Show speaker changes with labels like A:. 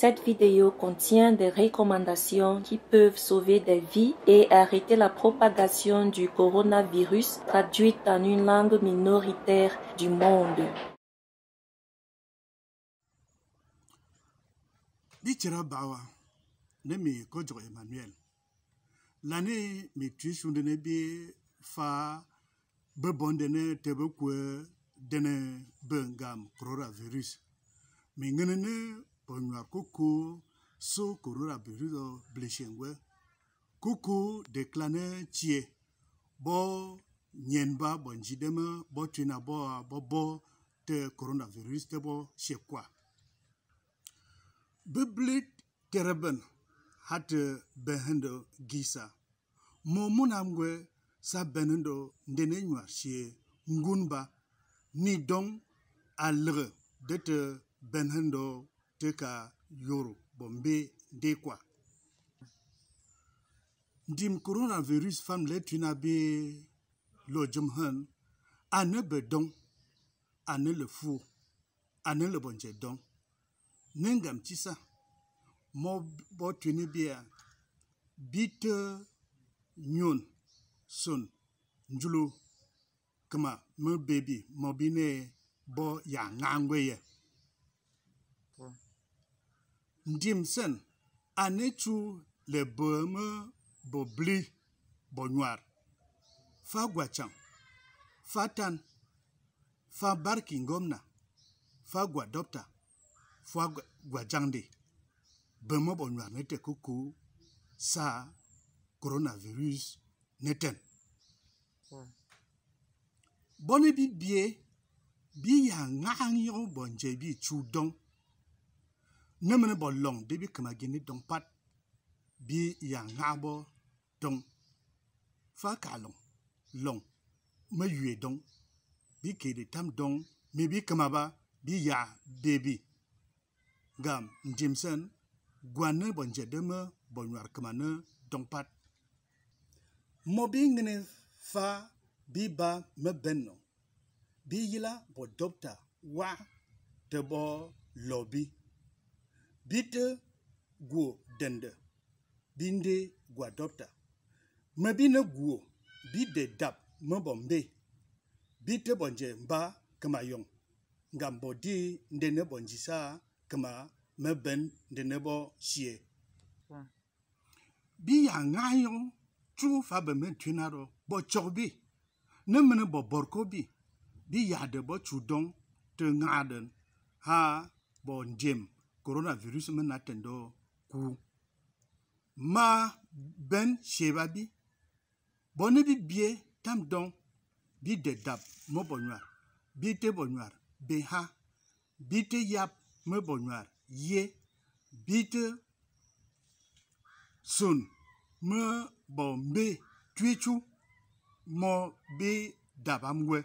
A: Cette vidéo contient des recommandations qui peuvent sauver des vies et arrêter la propagation du coronavirus traduite en une langue minoritaire du monde. L'année coronavirus. onyoa koko so korora birido bleshengwe kuku deklane chie bo nyenba bo njideme bo tuina bo bo bo te coronavirus te bo shekwa biblit tereben hat behendo gisa momunamgwe sa benendo ndene nywa shie ngunba ni dong alre det benendo tɛ ka yoro bon n bɛ n de kuwa ndim coronavirus fam le tuna bɛ lo jim hɛn ane bɛ dɔn ane le fu ane le bɔnjɛ dɔn ne ngam ti sa mɔ bɔ tuni bia bi tɛ nyon son njulo kama mɛ bɛbi mɔ bi ne bɔ ya ŋangwe yɛ. ndimsen anetsu le beme bobli bonyuar fa gwachan fa tan fa barki ngomna fa gwa dopta fa gwa jangde beme bonyuar nete kuku sa coronavirus neten hmm. bone bi bie bi ya ŋaɣa ŋyɔg bɔnje bi tsu mình bảo ne mini bo loŋ bibi kima gini dong pat bi ya ŋahabo dong fa ka loŋ loŋ ma yue dong kể kede tam dong mi bi kima ba bi ya bebi gam njimsen gwan ne bo njede ma bo nywar kima ne dong pat mo bi ŋini fa bi ba me benno bi yila bo dokta wa te bo lobi bita guo dende binde gua dɔpta mɛ bi ne guo bi de dab mɛ bɔ mbe bi te bɔnje mba kama yɔŋ ngam bɔ di nde ne bɔnji sa kama mɛ bɛn nde ne bɔ sie bi ya ŋa yɔŋ tsu fa bɛ mɛ twena rɔ bɔ cɔg bi ne mene bɔ bɔrko bi bi ya de bɔ tsu dɔŋ te ŋa ha bɔ njem coronavirus mena tendo ku ma ben sheba bi bone bi bie tam don bi de dab mo bonyar bi te bonyar be ha bi te yap mo bonyar ye bi te sun mo bombe twichu mo bi dabamwe